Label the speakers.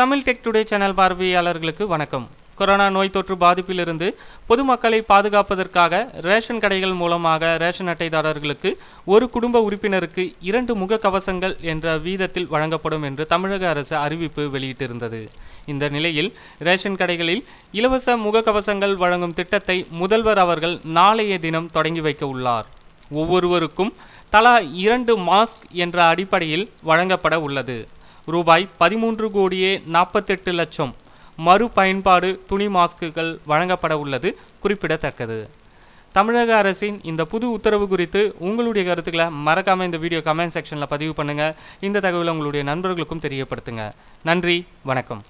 Speaker 1: Tamil tech today channel பார்வையாளர்களுக்கு வணக்கம் corona நோய் தொற்று பாதிப்பிலிருந்து பொதுமக்களை பாதுகாப்பதற்காக ரேஷன் கடைகள் மூலமாக ரேஷன் அட்டைதாரர்களுக்கு ஒரு குடும்ப உறுப்பினருக்கு இரண்டு முக கவசங்கள் என்ற வீதத்தில் வழங்கப்படும் என்று தமிழக அரசு அறிவிப்பு வெளியிட்டிருந்தது இந்த நிலையில் ரேஷன் கடைகளில் இலவச முகக்கவசங்கள் வழங்கும் திட்டத்தை முதல்வர் அவர்கள் நாளைய தினம் தொடங்கி வைக்க உள்ளார் ஒவ்வொருவருக்கும் தலா இரண்டு மாஸ்க் என்ற அடிப்படையில் வழங்கப்பட உள்ளது ரூபாய் பதிமூன்று கோடியே நாற்பத்தெட்டு லட்சம் மறுபயன்பாடு துணி மாஸ்க்குகள் வழங்கப்பட உள்ளது குறிப்பிடத்தக்கது தமிழக அரசின் இந்த புது உத்தரவு குறித்து உங்களுடைய கருத்துக்களை மறக்காமல் இந்த வீடியோ கமெண்ட் செக்ஷனில் பதிவு பண்ணுங்கள் இந்த தகவலை உங்களுடைய நண்பர்களுக்கும் தெரியப்படுத்துங்க
Speaker 2: நன்றி
Speaker 3: வணக்கம்